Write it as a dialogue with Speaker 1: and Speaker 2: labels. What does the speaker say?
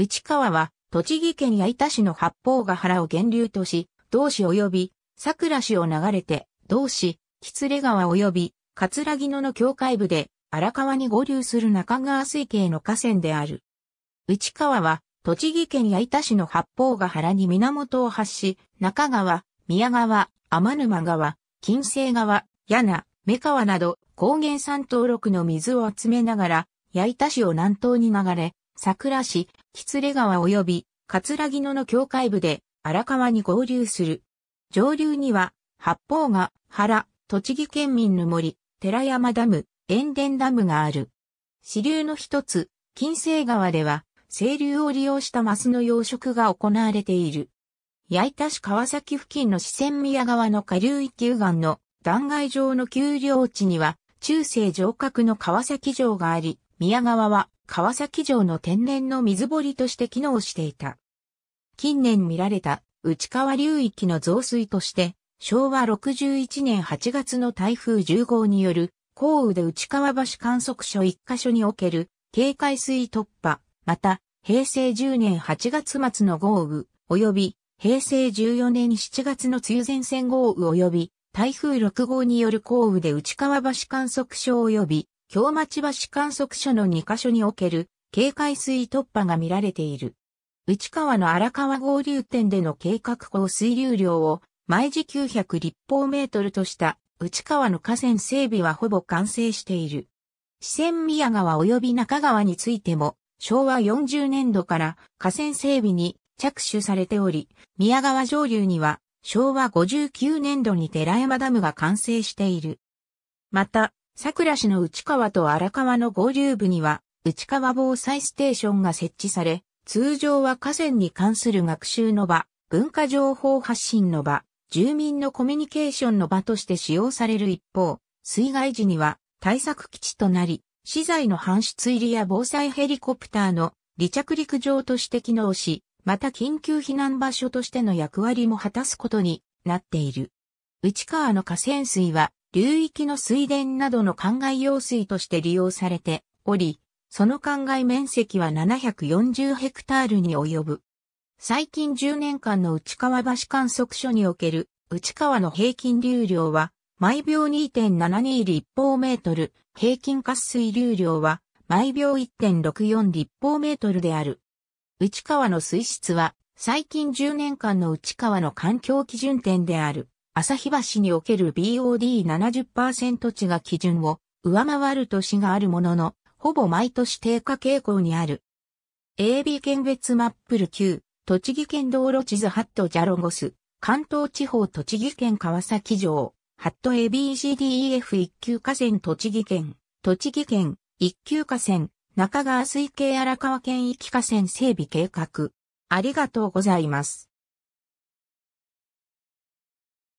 Speaker 1: 内川は、栃木県八板市の八方ヶ原を源流とし、同市及び、桜市を流れて、同市、喜連川及び、桂木野の境界部で、荒川に合流する中川水系の河川である。内川は、栃木県八板市の八方ヶ原に源を発し、中川、宮川、天沼川、金星川、柳、目川など、高原山登録の水を集めながら、八板市を南東に流れ、桜市、喜連川及び、桂木野の境界部で、荒川に合流する。上流には、八方が原、栃木県民の森、寺山ダム、塩田ダムがある。支流の一つ、金星川では、清流を利用したマスの養殖が行われている。八板市川崎付近の四川宮川の下流域右岸の断崖上の丘陵地には、中世城郭の川崎城があり、宮川は川崎城の天然の水堀として機能していた。近年見られた内川流域の増水として、昭和61年8月の台風10号による、降雨で内川橋観測所1カ所における警戒水突破、また、平成10年8月末の豪雨、及び、平成14年7月の梅雨前線豪雨及び、台風6号による降雨で内川橋観測所及び、京町橋観測所の2カ所における警戒水突破が見られている。内川の荒川合流点での計画降水流量を毎時900立方メートルとした内川の河川整備はほぼ完成している。四川宮川及び中川についても昭和40年度から河川整備に着手されており、宮川上流には昭和59年度に寺山ダムが完成している。また、桜市の内川と荒川の合流部には、内川防災ステーションが設置され、通常は河川に関する学習の場、文化情報発信の場、住民のコミュニケーションの場として使用される一方、水害時には対策基地となり、資材の搬出入りや防災ヘリコプターの離着陸場として機能し、また緊急避難場所としての役割も果たすことになっている。内川の河川水は流域の水田などの灌漑用水として利用されており、その灌漑面積は740ヘクタールに及ぶ。最近10年間の内川橋観測所における内川の平均流量は毎秒2.72立方メートル、平均滑水流量は毎秒1.64立方メートルである。内川の水質は最近10年間の内川の環境基準点である。旭橋における BOD70% 値が基準を上回る年があるものの、ほぼ毎年低下傾向にある。AB 県別マップル9、栃木県道路地図ハットジャロゴス、関東地方栃木県川崎城、ハット ABCDEF 一級河川栃木県、栃木県、一級河川、中川水系荒川県域河川整備計画。ありがとうございます。